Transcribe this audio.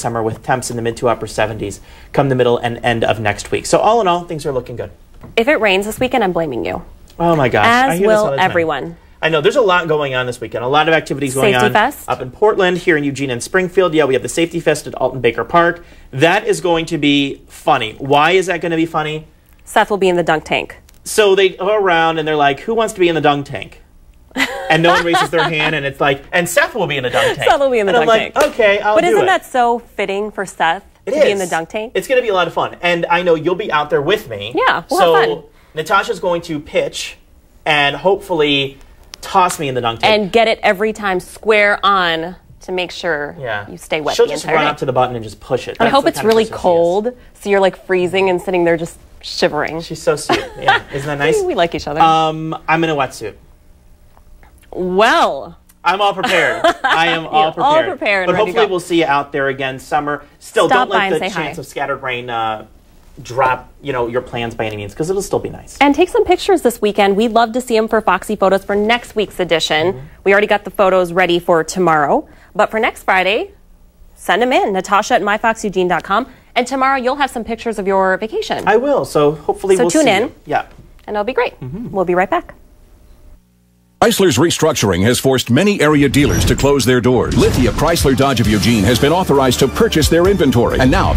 summer with temps in the mid to upper 70s come the middle and end of next week. So, all in all, things are looking good. If it rains this weekend, I'm blaming you. Oh my gosh. As will everyone. I know there's a lot going on this weekend. A lot of activities going safety on fest. up in Portland, here in Eugene and Springfield. Yeah, we have the Safety Fest at Alton Baker Park. That is going to be funny. Why is that going to be funny? Seth will be in the dunk tank. So they go around and they're like, "Who wants to be in the dunk tank?" and no one raises their hand, and it's like, and Seth will be in the dunk tank. Seth will be in the and dunk I'm like, tank. Okay, I'll but isn't that so fitting for Seth it to is. be in the dunk tank? It's going to be a lot of fun, and I know you'll be out there with me. Yeah, we'll so have fun. Natasha's going to pitch, and hopefully toss me in the dunk tank and get it every time square on to make sure yeah. you stay wet. She'll just run day. up to the button and just push it. That's I hope it's really cold, so you're like freezing and sitting there just shivering. She's so sweet. Yeah, isn't that nice? we like each other. Um, I'm in a wetsuit well. I'm all prepared. I am all prepared. all prepared. But hopefully, we'll see you out there again summer. Still, Stop don't let the chance hi. of scattered rain uh, drop you know your plans by any means because it'll still be nice. And take some pictures this weekend. We'd love to see them for Foxy Photos for next week's edition. Mm -hmm. We already got the photos ready for tomorrow, but for next Friday, send them in. Natasha at myfoxeugene.com. And tomorrow you'll have some pictures of your vacation. I will. So hopefully so we'll tune in. You. Yeah. And it'll be great. Mm -hmm. We'll be right back. Chrysler's restructuring has forced many area dealers to close their doors. Lithia Chrysler Dodge of Eugene has been authorized to purchase their inventory, and now